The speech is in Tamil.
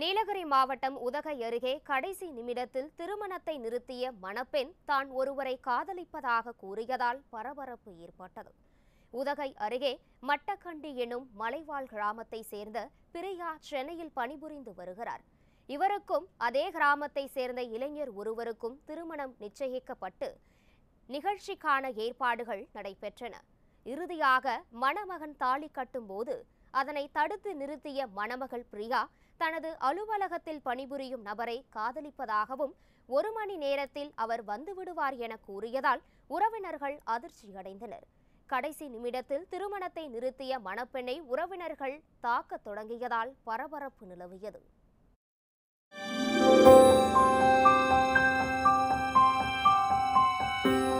நீலகிரி மாவட்டம் உதகை அருகே கடைசி நிமிடத்தில் திருமணத்தை நிறுத்திய மணப்பெண் தான் ஒருவரை காதலிப்பதாக கூறியதால் பரபரப்பு ஏற்பட்டது உதகை அருகே மட்டக்கண்டி எனும் மலைவாழ் கிராமத்தை சேர்ந்த பிரியா சென்னையில் பணிபுரிந்து வருகிறார் இவருக்கும் அதே கிராமத்தை சேர்ந்த இளைஞர் ஒருவருக்கும் திருமணம் நிச்சயிக்கப்பட்டு நிகழ்ச்சிக்கான ஏற்பாடுகள் நடைபெற்றன இறுதியாக மணமகன் தாலி கட்டும்போது அதனை தடுத்து நிறுத்திய மணமகள் பிரியா தனது அலுவலகத்தில் பணிபுரியும் நபரை காதலிப்பதாகவும் ஒரு மணி நேரத்தில் அவர் வந்துவிடுவார் என கூறியதால் உறவினர்கள் அதிர்ச்சியடைந்தனர் கடைசி நிமிடத்தில் திருமணத்தை நிறுத்திய மணப்பெண்ணை உறவினர்கள் தாக்கத் தொடங்கியதால் பரபரப்பு நிலவியது thank you